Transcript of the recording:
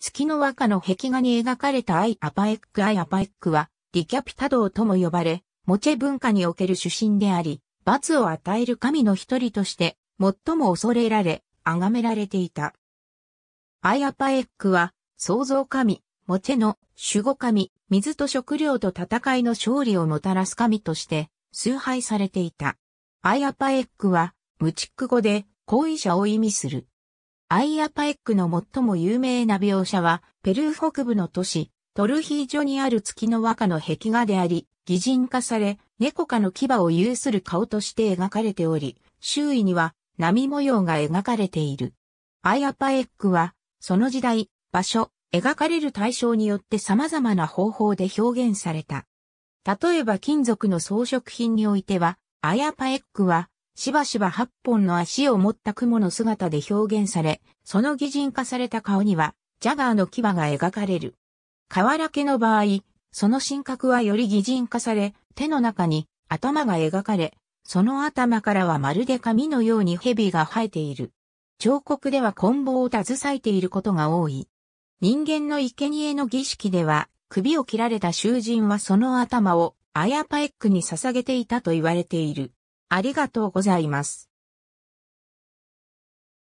月の和歌の壁画に描かれたアイ・アパエック・アイ・アパエックは、リキャピタ道とも呼ばれ、モチェ文化における主神であり、罰を与える神の一人として、最も恐れられ、崇められていた。アイ・アパエックは、創造神、モチェの守護神、水と食料と戦いの勝利をもたらす神として、崇拝されていた。アイ・アパエックは、ムチック語で、行為者を意味する。アイアパエックの最も有名な描写は、ペルー北部の都市、トルヒージョにある月の和歌の壁画であり、擬人化され、猫科の牙を有する顔として描かれており、周囲には波模様が描かれている。アイアパエックは、その時代、場所、描かれる対象によって様々な方法で表現された。例えば金属の装飾品においては、アイアパエックはしばしば8本の足を持った雲の姿で表現され、その擬人化された顔には、ジャガーの牙が描かれる。河原家の場合、その神格はより擬人化され、手の中に頭が描かれ、その頭からはまるで髪のように蛇が生えている。彫刻では棍棒を携えていることが多い。人間の生贄の儀式では、首を切られた囚人はその頭をアヤパエックに捧げていたと言われている。ありがとうございます。